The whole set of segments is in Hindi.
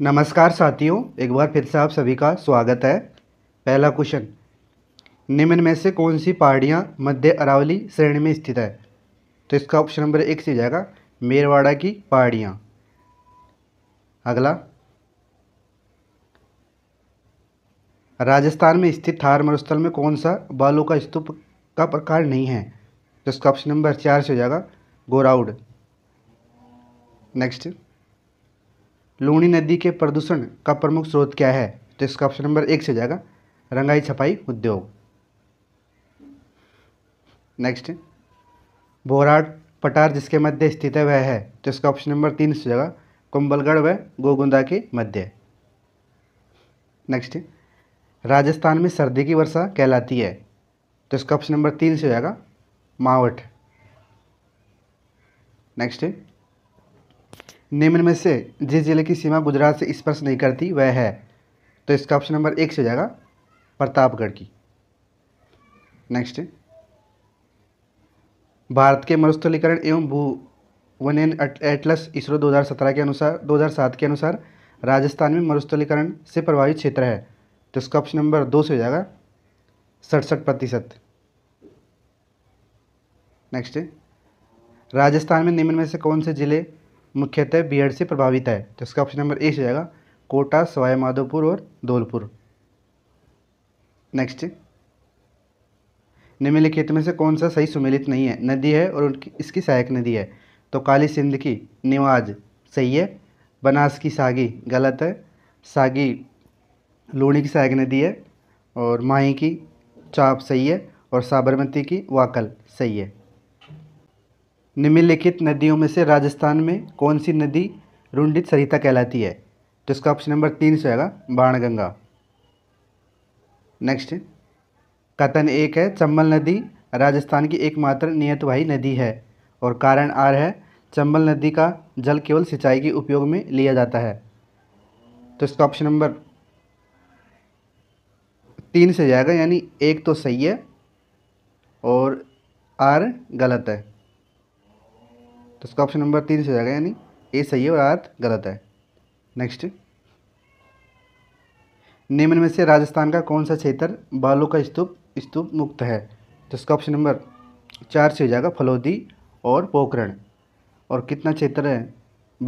नमस्कार साथियों एक बार फिर से आप सभी का स्वागत है पहला क्वेश्चन निम्न में से कौन सी पहाड़ियाँ मध्य अरावली श्रेणी में स्थित है तो इसका ऑप्शन नंबर एक से जाएगा मेरवाड़ा की पहाड़ियाँ अगला राजस्थान में स्थित थार मरुस्थल में कौन सा बालू का स्तूप का प्रकार नहीं है तो इसका ऑप्शन नंबर चार से हो जाएगा गोराउड नेक्स्ट लूणी नदी के प्रदूषण का प्रमुख स्रोत क्या है तो इसका ऑप्शन नंबर एक से जाएगा रंगाई छपाई उद्योग नेक्स्ट बोराड पटार जिसके मध्य स्थित है वह है तो इसका ऑप्शन नंबर तीन से जाएगा कुंबलगढ़ व गोगुंदा के मध्य नेक्स्ट राजस्थान में सर्दी की वर्षा कहलाती है तो इसका ऑप्शन नंबर तीन से हो जाएगा मावठ नेक्स्ट निम्न में से जिस जिले की सीमा गुजरात से स्पर्श नहीं करती वह है तो इसका ऑप्शन नंबर एक से हो जाएगा प्रतापगढ़ की नेक्स्ट भारत के मरुस्थलीकरण एवं भू एन एटलस इसरो 2017 के अनुसार 2007 के अनुसार राजस्थान में मरुस्थलीकरण से प्रभावित क्षेत्र है तो इसका ऑप्शन नंबर दो से हो जाएगा सड़सठ प्रतिशत नेक्स्ट राजस्थान में निम्न में से कौन से जिले मुख्यतः बीएड से प्रभावित है तो इसका ऑप्शन नंबर ए से जाएगा कोटा सवाईमाधोपुर और धौलपुर नेक्स्ट निम्नलिखित में से कौन सा सही सुमेलित नहीं है नदी है और उनकी इसकी सहायक नदी है तो काली सिंध की निवाज सही है बनास की सागी गलत है सागी लूणी की सहायक नदी है और माही की चाप सही है और साबरमती की वाकल सही है निम्नलिखित नदियों में से राजस्थान में कौन सी नदी रुंडित सरिता कहलाती है तो इसका ऑप्शन नंबर तीन से आएगा बाणगंगा नेक्स्ट कथन एक है चंबल नदी राजस्थान की एकमात्र नियतवाही नदी है और कारण आर है चंबल नदी का जल केवल सिंचाई के उपयोग में लिया जाता है तो इसका ऑप्शन नंबर तीन से जाएगा यानी एक तो सही है और आर गलत है तो इसका ऑप्शन नंबर तीन से जाएगा यानी ए सही है और आर गलत है नेक्स्ट निम्न में से राजस्थान का कौन सा क्षेत्र बालों का स्तूप स्तूप मुक्त है तो इसका ऑप्शन नंबर चार से हो जाएगा फलौदी और पोखरण और कितना क्षेत्र है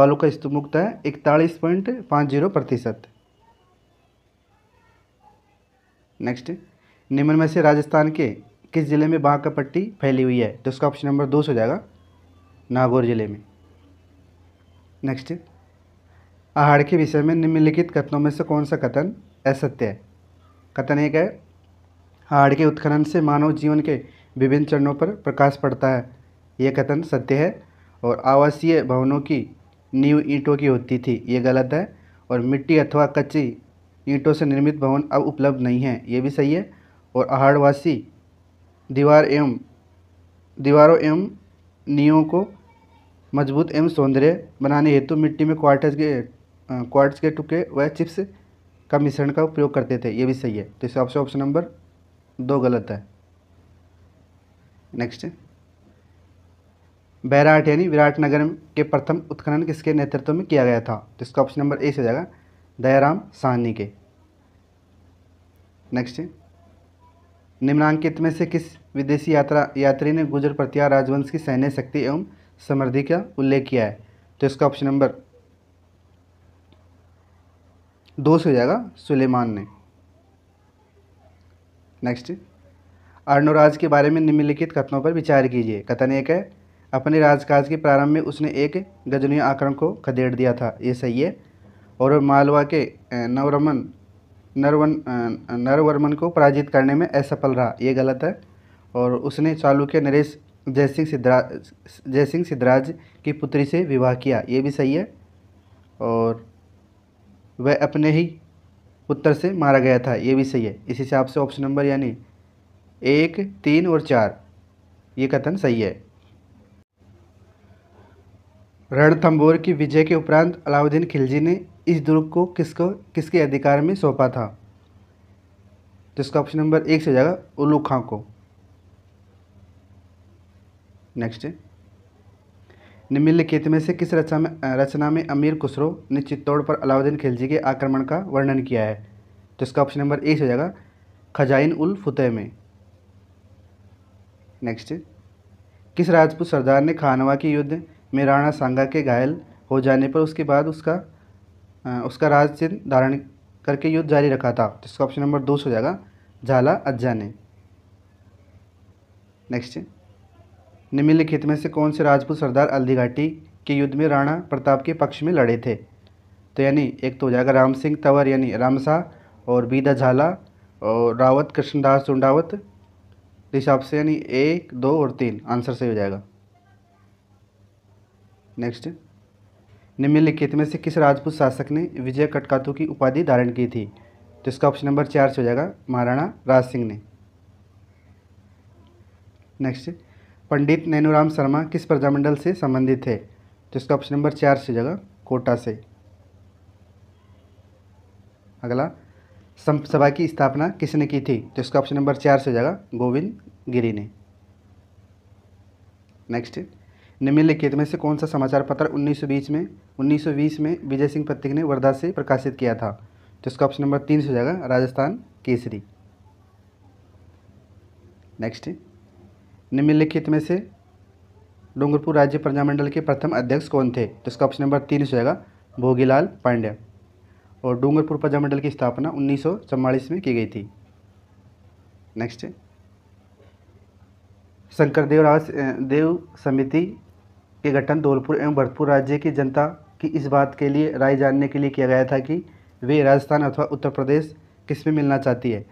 बालों का स्तूप मुक्त है इकतालीस पॉइंट पाँच जीरो प्रतिशत नेक्स्ट निम्न में से राजस्थान के किस जिले में बाघ का पट्टी फैली हुई है तो इसका ऑप्शन नंबर दो से हो जाएगा नागौर ज़िले में नेक्स्ट आहार के विषय में निम्नलिखित कथनों में से कौन सा कथन असत्य है कथन एक है आहार के उत्खनन से मानव जीवन के विभिन्न चरणों पर प्रकाश पड़ता है यह कथन सत्य है और आवासीय भवनों की नींव ईंटों की होती थी ये गलत है और मिट्टी अथवा कच्ची ईंटों से निर्मित भवन अब उपलब्ध नहीं है ये भी सही है और आहारवासी दीवार एवं दीवारों एवं नियों को मजबूत एवं सौंदर्य बनाने हेतु मिट्टी में क्वार्टज के क्वार्ट्स के टुके व चिप्स का मिश्रण का उपयोग करते थे ये भी सही है तो इस ऑप्शन ऑप्शन नंबर दो गलत है नेक्स्ट बैराट यानी विराट नगर के प्रथम उत्खनन किसके नेतृत्व में किया गया था तो इसका ऑप्शन नंबर ए से जाएगा दयाराम साहनी के नेक्स्ट निम्नांकित में से किस विदेशी यात्रा यात्री ने गुजर प्रत्यार राजवंश की सैन्य शक्ति एवं समृद्धि का उल्लेख किया है तो इसका ऑप्शन नंबर दो से हो जाएगा सुलेमान ने नेक्स्ट अर्णोराज के बारे में निम्नलिखित कथनों पर विचार कीजिए कथन एक है अपने राजकाज के प्रारंभ में उसने एक गजनीय आक्रमण को खदेड़ दिया था ये सही है और मालवा के नवरमन नरवन नरवर्मन को पराजित करने में असफल रहा ये गलत है और उसने चालुक्य नरेश जयसिंह सिद्धराज जयसिंह सिद्धराज की पुत्री से विवाह किया ये भी सही है और वह अपने ही पुत्र से मारा गया था ये भी सही है इसी से ऑप्शन नंबर यानी एक तीन और चार ये कथन सही है रणथंबोर की विजय के उपरांत अलाउद्दीन खिलजी ने इस दुर्ग को किसको किसके अधिकार में सौंपा था तो इसका ऑप्शन नंबर एक से हो जाएगा उल्लू खां को नेक्स्ट निम्नलिखित में से किस रचना में रचना में अमीर खुसरो ने चित्तौड़ पर अलाउद्दीन खिलजी के आक्रमण का वर्णन किया है तो इसका ऑप्शन नंबर एक हो जाएगा खजाइन उल फुतेह में नेक्स्ट किस राजपूत सरदार ने खानवा के युद्ध में राणा सांगा के घायल हो जाने पर उसके बाद उसका उसका राज चिन्ह धारण करके युद्ध जारी रखा था तो इसका ऑप्शन नंबर दो हो जाएगा झाला अज्जा ने नेक्स्ट निम्नलिखित में से कौन से राजपूत सरदार अल्दीघाटी घाटी के युद्ध में राणा प्रताप के पक्ष में लड़े थे तो यानी एक तो हो जाएगा राम सिंह तंवर यानी रामसा और बीदा झाला और रावत कृष्णदास चुंडावत हिसाब से यानी एक दो और तीन आंसर सही हो जाएगा नेक्स्ट निम्नलिखित में से किस राजपूत शासक ने विजय कटकातु की उपाधि धारण की थी तो इसका ऑप्शन नंबर चार से हो जाएगा महाराणा राज सिंह ने नेक्स्ट पंडित नैनूराम शर्मा किस प्रजामंडल से संबंधित थे तो इसका ऑप्शन नंबर चार से हो जाएगा कोटा से अगला सभा की स्थापना किसने की थी तो इसका ऑप्शन नंबर चार से हो जाएगा गोविंद गिरी ने नेक्स्ट निम्नलिखित में से कौन सा समाचार पत्र 1920 में 1920 में विजय सिंह पत्रिक ने वर्धा से प्रकाशित किया था तो इसका ऑप्शन नंबर तीन हो जाएगा राजस्थान केसरी नेक्स्ट निम्नलिखित में से डूंगरपुर राज्य प्रजामंडल के प्रथम अध्यक्ष कौन थे तो इसका ऑप्शन नंबर तीन हो जाएगा भोगीलाल पांड्या और डूंगरपुर प्रजामंडल की स्थापना उन्नीस में की गई थी नेक्स्ट शंकर राज देव समिति के गठन धौलपुर एवं भरतपुर राज्य की जनता की इस बात के लिए राय जानने के लिए किया गया था कि वे राजस्थान अथवा उत्तर प्रदेश किस में मिलना चाहती है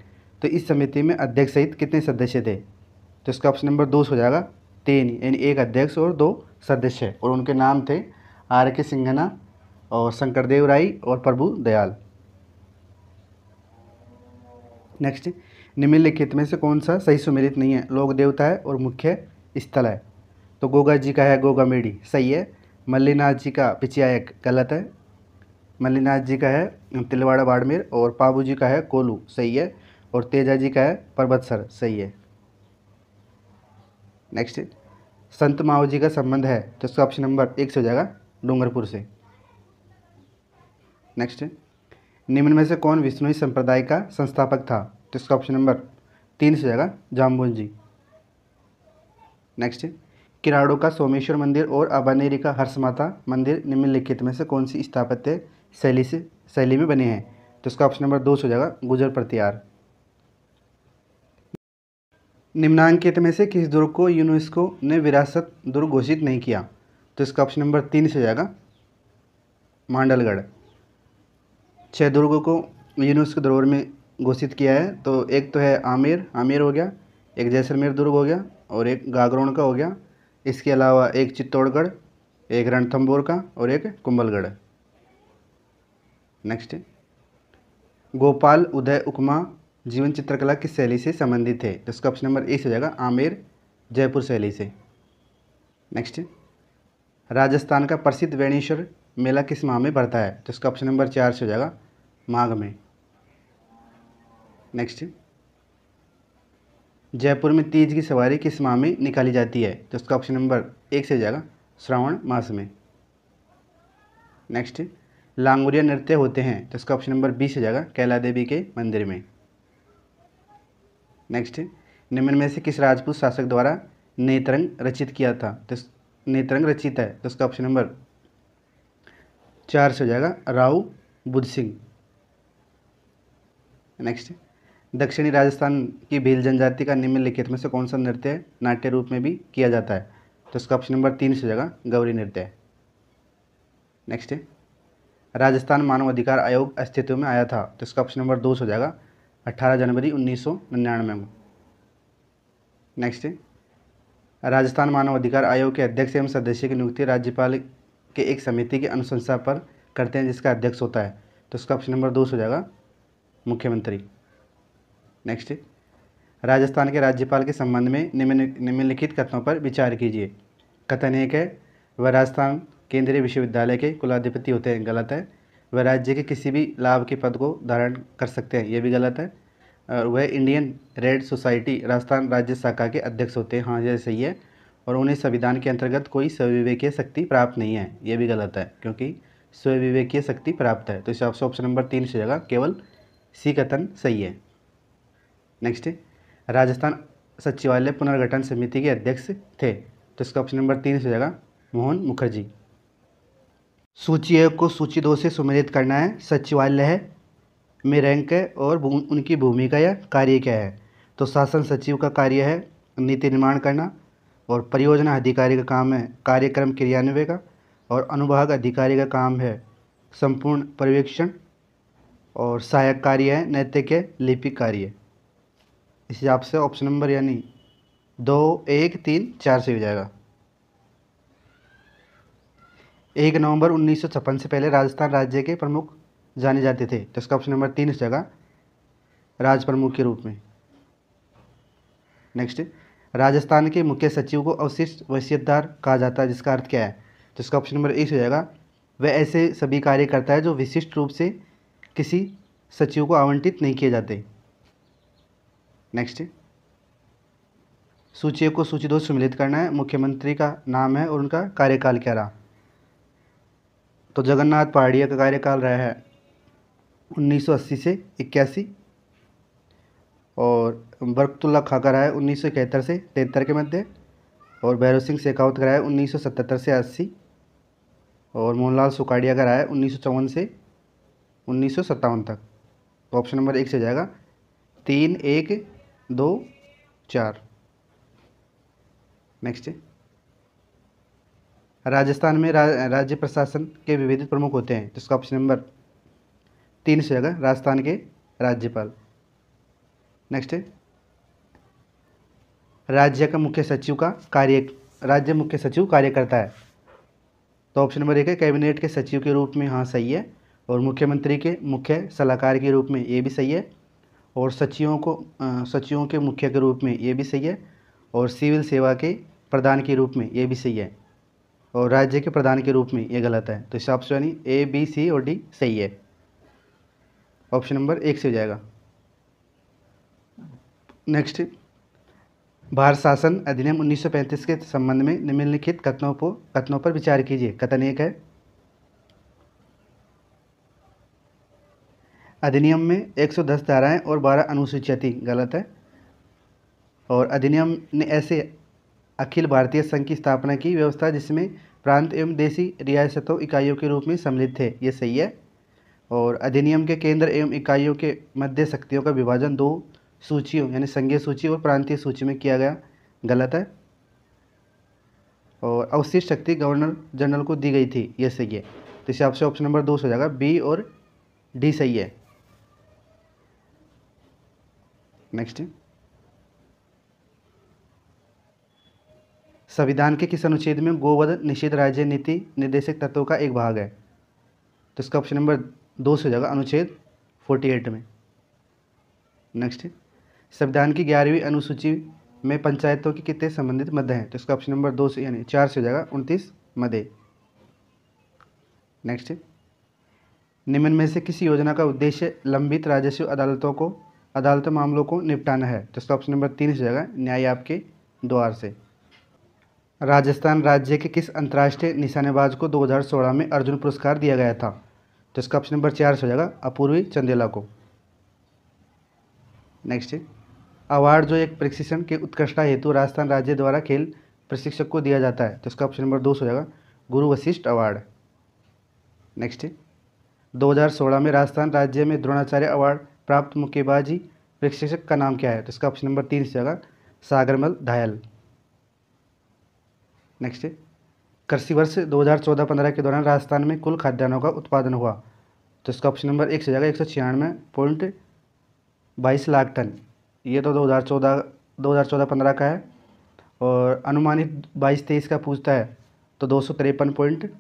तो इस समिति में अध्यक्ष सहित कितने सदस्य थे तो इसका ऑप्शन नंबर दो हो जाएगा तीन यानी एक अध्यक्ष और दो सदस्य और उनके नाम थे आर के सिंघना और शंकरदेव राय और प्रभु दयाल नेक्स्ट निम्नलिखित में से कौन सा सही सुमेलित नहीं है लोक देवता है और मुख्य स्थल है तो गोगा जी का है गोगा मेडी सही है मल्लीनाथ जी का पिचियायक गलत है मल्लीनाथ जी का है तिलवाड़ा बाड़मेर और पाबू जी का है कोलू सही है और तेजा जी का है पर्वतसर सही है नेक्स्ट संत माओ जी का संबंध है तो इसका ऑप्शन नंबर एक से हो जाएगा डूंगरपुर से नेक्स्ट निम्न में से कौन विष्णुई संप्रदाय का संस्थापक था तो इसका ऑप्शन नंबर तीन से हो जाएगा जामबुल जी नेक्स्ट किराड़ो का सोमेश्वर मंदिर और अबानेरी का हर्षमाता मंदिर निम्नलिखित में से कौन सी स्थापत्य शैली से शैली में बने हैं तो इसका ऑप्शन नंबर दो हो जाएगा गुजर प्रतियार निम्नांकित में से किस दुर्ग को यूनेस्को ने विरासत दुर्ग घोषित नहीं किया तो इसका ऑप्शन नंबर तीन से जाएगा मांडलगढ़ छह दुर्गों को यूनेस्को दरबार में घोषित किया है तो एक तो है आमेर आमेर हो गया एक जैसलमेर दुर्ग हो गया और एक गागरोन का हो गया इसके अलावा एक चित्तौड़गढ़ एक रणथंबोर का और एक कुंभलगढ़ नेक्स्ट गोपाल उदय उपमा जीवन चित्रकला किस शैली से संबंधित है तो इसका ऑप्शन नंबर ए से हो जाएगा आमेर जयपुर शैली से नेक्स्ट राजस्थान का प्रसिद्ध वेणेश्वर मेला किस माह में भरता है तो इसका ऑप्शन नंबर चार से हो जाएगा माघ में नेक्स्ट जयपुर में तीज की सवारी किस माह में निकाली जाती है तो उसका ऑप्शन नंबर एक से जाएगा श्रावण मास में नेक्स्ट लांगुरिया नृत्य होते हैं तो इसका ऑप्शन नंबर बी से जाएगा कैला देवी के मंदिर में नेक्स्ट निम्न में से किस राजपूत शासक द्वारा नेत्रंग रचित किया था तो नेत्रंग रचित है तो इसका ऑप्शन नंबर चार से हो जाएगा राव बुद्ध सिंह नेक्स्ट दक्षिणी राजस्थान की भील जनजाति का निम्नलिखित में से कौन सा नृत्य नाट्य रूप में भी किया जाता है तो इसका ऑप्शन नंबर तीन से जगह गौरी नृत्य है नेक्स्ट है राजस्थान मानव अधिकार आयोग अस्तित्व में आया था तो इसका ऑप्शन नंबर दो से जाएगा अट्ठारह जनवरी उन्नीस सौ निन्यानवे में नेक्स्ट है राजस्थान मानव अधिकार आयोग के अध्यक्ष एवं सदस्य की नियुक्ति राज्यपाल के एक समिति की अनुशंसा पर करते हैं जिसका अध्यक्ष होता है तो इसका ऑप्शन नंबर दो हो जाएगा मुख्यमंत्री नेक्स्ट राजस्थान के राज्यपाल के संबंध में निम्नलिखित कथनों पर विचार कीजिए कथन एक है वह राजस्थान केंद्रीय विश्वविद्यालय के कुलाधिपति होते हैं गलत है वह राज्य के किसी भी लाभ के पद को धारण कर सकते हैं यह भी गलत है और वह इंडियन रेड सोसाइटी राजस्थान राज्य शाखा के अध्यक्ष होते हैं हाँ यह सही है और उन्हें संविधान के अंतर्गत कोई स्वविवेकीय शक्ति प्राप्त नहीं है यह भी गलत है क्योंकि स्वविवेकीय शक्ति प्राप्त है तो इस ऑप्शन नंबर तीन से जगह केवल सी कथन सही है नेक्स्ट राजस्थान सचिवालय पुनर्गठन समिति के अध्यक्ष थे तो इसका ऑप्शन नंबर तीन हो जाएगा मोहन मुखर्जी सूची आयोग को सूची दो से सम्मिलित करना है सचिवालय में रैंक है और उनकी भूमिका या कार्य क्या है तो शासन सचिव का कार्य है नीति निर्माण करना और परियोजना अधिकारी का काम है कार्यक्रम क्रियान्वय का और अनुभाग अधिकारी का काम है संपूर्ण पर्यवेक्षण और सहायक कार्य है नैतिक है लिपिक कार्य हिसाब से ऑप्शन नंबर यानी दो एक तीन चार से हो जाएगा एक नवंबर उन्नीस सौ छप्पन से पहले राजस्थान राज्य के प्रमुख जाने जाते थे तो इसका ऑप्शन नंबर तीन हो जाएगा राज प्रमुख के रूप में नेक्स्ट राजस्थान के मुख्य सचिव को अवशिष्ट वसीयतदार कहा जाता है जिसका अर्थ क्या है तो इसका ऑप्शन नंबर एक हो जाएगा वह ऐसे सभी कार्य करता है जो विशिष्ट रूप से किसी सचिव को आवंटित नहीं किए जाते नेक्स्ट सूचियों को सूची दो सम्मिलित करना है मुख्यमंत्री का नाम है और उनका कार्यकाल क्या रहा तो जगन्नाथ पहाड़िया का कार्यकाल रहा है 1980 से इक्यासी और बरकतुल्ला खा का रहा है उन्नीस से तिहत्तर के मध्य और भैरव सिंह शेखावत का रहा है 1977 से अस्सी और मोहनलाल सुकाडिया का रहा है उन्नीस से उन्नीस तक तो ऑप्शन नंबर एक से जाएगा तीन एक दो चार नेक्स्ट राजस्थान में रा, राज्य प्रशासन के विविध प्रमुख होते हैं जिसका ऑप्शन नंबर तीन से होगा राजस्थान के राज्यपाल नेक्स्ट राज्य का मुख्य सचिव का कार्य राज्य मुख्य सचिव कार्य करता है तो ऑप्शन नंबर एक है कैबिनेट के सचिव के रूप में हाँ सही है और मुख्यमंत्री के मुख्य सलाहकार के रूप में ये भी सही है और सचिवों को सचिवों के मुख्य के रूप में ये भी सही है और सिविल सेवा के प्रधान के रूप में ये भी सही है और राज्य के प्रधान के रूप में ये गलत है तो हिसाब ऑप्शन यानी ए बी सी और डी सही है ऑप्शन नंबर एक से हो जाएगा नेक्स्ट भारत शासन अधिनियम 1935 के संबंध में निम्नलिखित कथनों को कथनों पर विचार कीजिए कथन एक है अधिनियम में 110 धाराएँ और 12 अनुसूचित गलत है और अधिनियम ने ऐसे अखिल भारतीय संघ की स्थापना की व्यवस्था जिसमें प्रांत एवं देसी रियासतों इकाइयों के रूप में सम्मिलित थे ये सही है और अधिनियम के केंद्र एवं इकाइयों के मध्य शक्तियों का विभाजन दो सूचियों यानी संघीय सूची और प्रांतीय सूची में किया गया गलत है और अवशिष्ट शक्ति गवर्नर जनरल को दी गई थी ये सही है तो इसे आपसे ऑप्शन नंबर दो सौ जाएगा बी और डी सही है नेक्स्ट संविधान के किस अनुच्छेद में गोवध निषेध राज्य नीति निर्देशक तत्वों का एक भाग है तो इसका ऑप्शन नंबर दो से हो जाएगा अनुच्छेद फोर्टी एट में नेक्स्ट संविधान की ग्यारहवीं अनुसूची में पंचायतों के कितने संबंधित मध्य हैं तो इसका ऑप्शन नंबर दो से यानी चार से हो जाएगा उनतीस मध्य नेक्स्ट निम्न में से किसी योजना का उद्देश्य लंबित राजस्व अदालतों को अदालत मामलों को निपटाना है जिसका ऑप्शन नंबर तीन हो जाएगा न्याय आपके द्वार से राजस्थान राज्य के किस अंतर्राष्ट्रीय निशानेबाज को 2016 में अर्जुन पुरस्कार दिया गया था तो इसका ऑप्शन नंबर चार हो जाएगा अपूर्वी चंदेला को नेक्स्ट अवार्ड जो एक प्रशिक्षण के उत्कृष्टता हेतु राजस्थान राज्य द्वारा खेल प्रशिक्षक को दिया जाता है तो इसका ऑप्शन नंबर दो हो जाएगा गुरु वशिष्ठ अवार्ड नेक्स्ट 2016 में राजस्थान राज्य में द्रोणाचार्य अवार्ड प्राप्त मुक्केबाजी प्रशिक्षक का नाम क्या है तो इसका ऑप्शन नंबर तीन से होगा सागरमल धायल नेक्स्ट कृषि वर्ष 2014-15 के दौरान राजस्थान में कुल खाद्यान्नों का उत्पादन हुआ तो इसका ऑप्शन नंबर एक से जाएगा एक सौ छियानवे पॉइंट बाईस लाख टन ये तो 2014 2014-15 का है और अनुमानित बाईस तेईस का पूछता है तो दो सौ तिरपन पॉइंट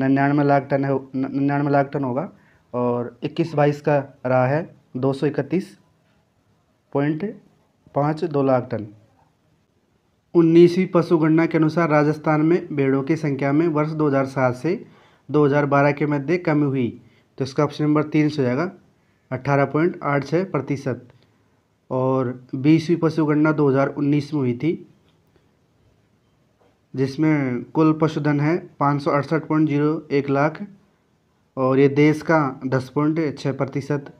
निन्यानवे लाख टन है निन्यानवे लाख टन होगा और इक्कीस बाईस का रहा है दो सौ इकतीस पॉइंट पाँच दो लाख टन उन्नीसवीं पशुगणना के अनुसार राजस्थान में भेड़ों की संख्या में वर्ष 2007 से 2012 के मध्य कमी हुई तो इसका ऑप्शन नंबर तीन से हो जाएगा अट्ठारह पॉइंट आठ छः प्रतिशत और बीसवीं पशुगणना 2019 में हुई थी जिसमें कुल पशुधन है पाँच सौ अड़सठ पॉइंट जीरो एक लाख और ये देश का दस पॉइंट छः प्रतिशत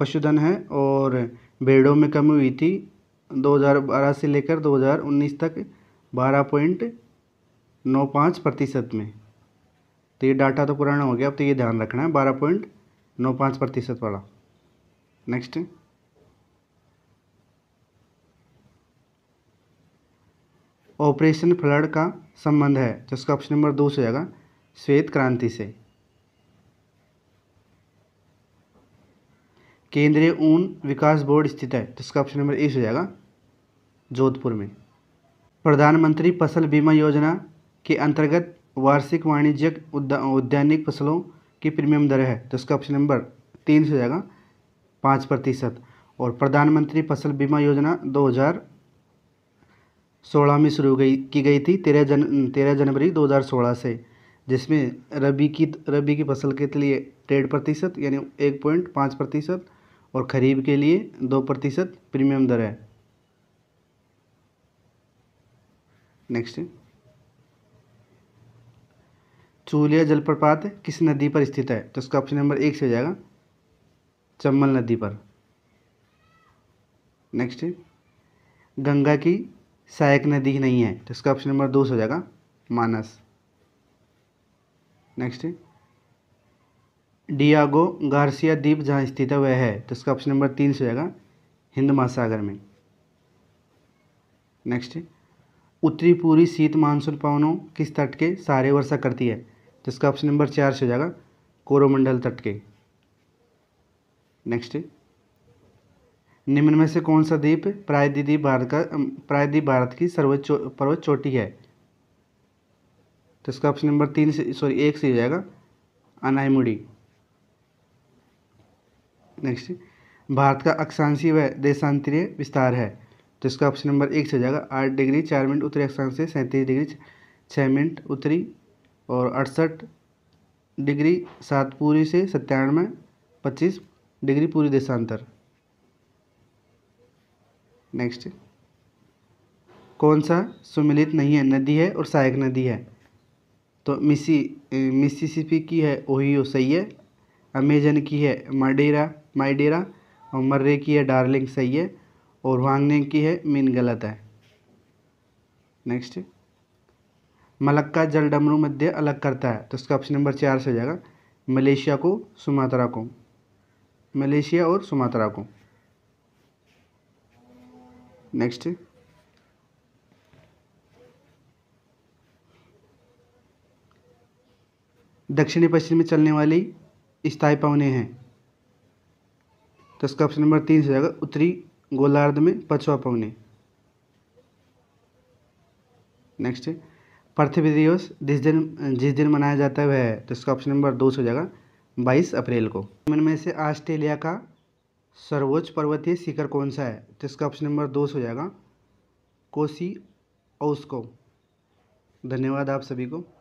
पशुधन है और भेड़ों में कमी हुई थी 2012 से लेकर 2019 तक बारह पॉइंट नौ पाँच प्रतिशत में तो ये डाटा तो पुराना हो गया अब तो ये ध्यान रखना है बारह पॉइंट नौ पाँच प्रतिशत वाला नेक्स्ट ऑपरेशन फ्लड का संबंध है जिसका ऑप्शन नंबर दो से जाएगा श्वेत क्रांति से केंद्रीय ऊन विकास बोर्ड स्थित है तो इसका ऑप्शन नंबर ए हो जाएगा जोधपुर में प्रधानमंत्री फसल बीमा योजना के अंतर्गत वार्षिक वाणिज्यिक उद्यानिक फसलों की प्रीमियम दर है तो इसका ऑप्शन नंबर तीन से हो जाएगा पाँच प्रतिशत और प्रधानमंत्री फसल बीमा योजना 2016 में शुरू गई की गई थी तेरह जन तेरह जनवरी 2016 से जिसमें रबी की रबी की फसल के लिए डेढ़ प्रतिशत यानी एक पॉइंट पाँच प्रतिशत और खरीब के लिए दो प्रतिशत प्रीमियम दर है नेक्स्ट चूलिया जलप्रपात किस नदी पर स्थित है तो इसका ऑप्शन नंबर एक से हो जाएगा चम्बल नदी पर नेक्स्ट गंगा की सहायक नदी नहीं है तो इसका ऑप्शन नंबर दो से हो जाएगा मानस नेक्स्ट डियागो गार्सिया द्वीप जहाँ स्थित है वह है तो इसका ऑप्शन नंबर तीन से जाएगा हिंद महासागर में नेक्स्ट उत्तरी पूरी शीत मानसून पवनों किस तट के सारे वर्षा करती है तो इसका ऑप्शन नंबर चार से जाएगा कोरोमंडल तट के नेक्स्ट निम्न में से कौन सा द्वीप प्रायद्वीप भारत का प्रायद्वीप भारत की सर्वोच्च पर्वत चोटी है तो इसका ऑप्शन नंबर तीन से सॉरी एक से जाएगा अनाईमुड़ी नेक्स्ट भारत का अक्षांशीय व देशांतरीय विस्तार है तो इसका ऑप्शन नंबर एक से हो जाएगा आठ डिग्री चार मिनट उत्तरी अक्षांश से सैंतीस डिग्री छः मिनट उत्तरी और अड़सठ डिग्री सात पूरी से सत्तानवे पच्चीस डिग्री पूरी देशांतर नेक्स्ट कौन सा सुमिलित नहीं है नदी है और सहायक नदी है तो मिसी मिसिसिपी की है ओहियो सही है अमेजन की है माडेरा माई डेरा और मर्रे की है डार्लिंग सही है और वांगने की है मीन गलत है नेक्स्ट मलक्का जल डमरू मध्य अलग करता है तो इसका ऑप्शन नंबर चार से हो जाएगा मलेशिया को सुमात्रा को मलेशिया और सुमात्रा को नेक्स्ट दक्षिणी पश्चिम में चलने वाली स्थायी पवने हैं तो इसका ऑप्शन नंबर तीन से जाएगा उत्तरी गोलार्ध में पछवा पवने नेक्स्ट है पृथ्वी दिवस जिस दिन जिस दिन मनाया जाता है वह है तो इसका ऑप्शन नंबर दो से हो जाएगा बाईस अप्रैल को में से ऑस्ट्रेलिया का सर्वोच्च पर्वतीय शिखर कौन सा है तो इसका ऑप्शन नंबर दो से हो जाएगा कोसी ओस्को धन्यवाद आप सभी को